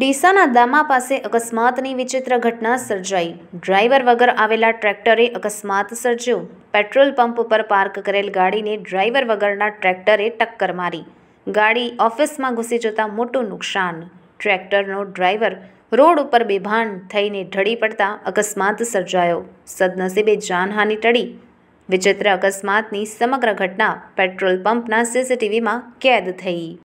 ડીસાના દામા પાસે અકસ્માતની વિચિત્ર ઘટના સર્જાઈ ડ્રાઈવર વગર આવેલા ટ્રેક્ટરે અકસ્માત સર્જ્યો પેટ્રોલ પંપ ઉપર પાર્ક કરેલ ગાડીને ડ્રાઈવર વગરના ટ્રેક્ટરે ટક્કર મારી ગાડી ઓફિસમાં ઘૂસી જતાં મોટું નુકસાન ટ્રેક્ટરનો ડ્રાઈવર રોડ ઉપર બેભાન થઈને ઢળી પડતા અકસ્માત સર્જાયો સદનસીબે જાનહાની ટળી વિચિત્ર અકસ્માતની સમગ્ર ઘટના પેટ્રોલ પંપના સીસીટીવીમાં કેદ થઈ